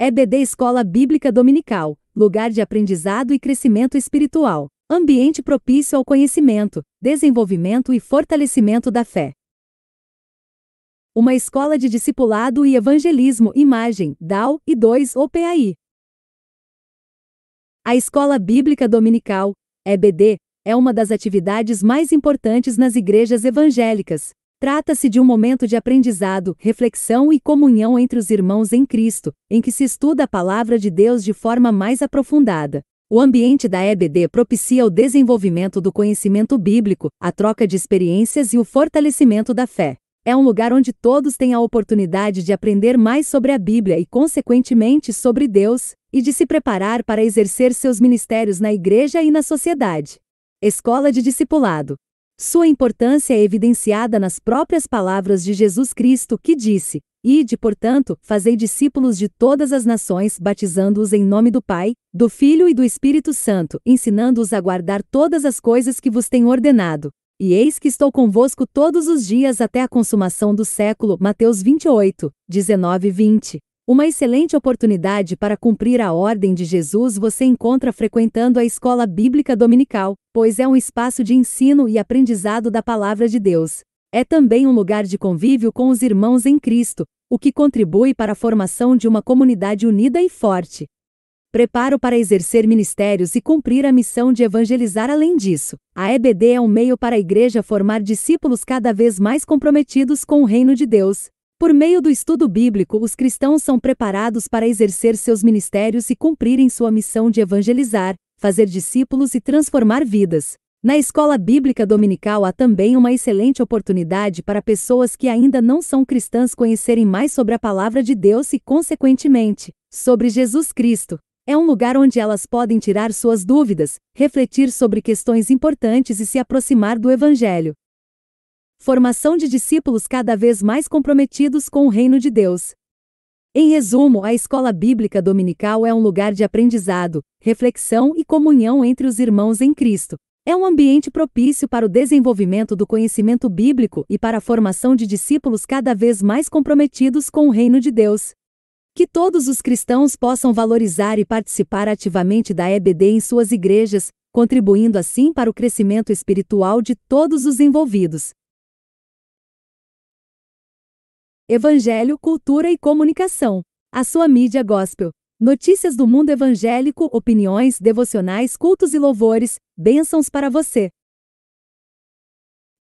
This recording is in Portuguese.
EBD Escola Bíblica Dominical, lugar de aprendizado e crescimento espiritual, ambiente propício ao conhecimento, desenvolvimento e fortalecimento da fé. Uma escola de discipulado e evangelismo, imagem, DAO e 2 OPAI. A Escola Bíblica Dominical, EBD, é uma das atividades mais importantes nas igrejas evangélicas, Trata-se de um momento de aprendizado, reflexão e comunhão entre os irmãos em Cristo, em que se estuda a palavra de Deus de forma mais aprofundada. O ambiente da EBD propicia o desenvolvimento do conhecimento bíblico, a troca de experiências e o fortalecimento da fé. É um lugar onde todos têm a oportunidade de aprender mais sobre a Bíblia e, consequentemente, sobre Deus, e de se preparar para exercer seus ministérios na igreja e na sociedade. Escola de Discipulado sua importância é evidenciada nas próprias palavras de Jesus Cristo, que disse: Ide, portanto, fazei discípulos de todas as nações, batizando-os em nome do Pai, do Filho e do Espírito Santo, ensinando-os a guardar todas as coisas que vos tenho ordenado. E eis que estou convosco todos os dias até a consumação do século. Mateus 28, 19 e 20. Uma excelente oportunidade para cumprir a ordem de Jesus você encontra frequentando a escola bíblica dominical, pois é um espaço de ensino e aprendizado da palavra de Deus. É também um lugar de convívio com os irmãos em Cristo, o que contribui para a formação de uma comunidade unida e forte. Preparo para exercer ministérios e cumprir a missão de evangelizar além disso. A EBD é um meio para a igreja formar discípulos cada vez mais comprometidos com o reino de Deus, por meio do estudo bíblico, os cristãos são preparados para exercer seus ministérios e cumprirem sua missão de evangelizar, fazer discípulos e transformar vidas. Na escola bíblica dominical há também uma excelente oportunidade para pessoas que ainda não são cristãs conhecerem mais sobre a palavra de Deus e, consequentemente, sobre Jesus Cristo. É um lugar onde elas podem tirar suas dúvidas, refletir sobre questões importantes e se aproximar do Evangelho. Formação de discípulos cada vez mais comprometidos com o reino de Deus. Em resumo, a escola bíblica dominical é um lugar de aprendizado, reflexão e comunhão entre os irmãos em Cristo. É um ambiente propício para o desenvolvimento do conhecimento bíblico e para a formação de discípulos cada vez mais comprometidos com o reino de Deus. Que todos os cristãos possam valorizar e participar ativamente da EBD em suas igrejas, contribuindo assim para o crescimento espiritual de todos os envolvidos. Evangelho, Cultura e Comunicação. A sua mídia gospel. Notícias do mundo evangélico, opiniões, devocionais, cultos e louvores, bênçãos para você.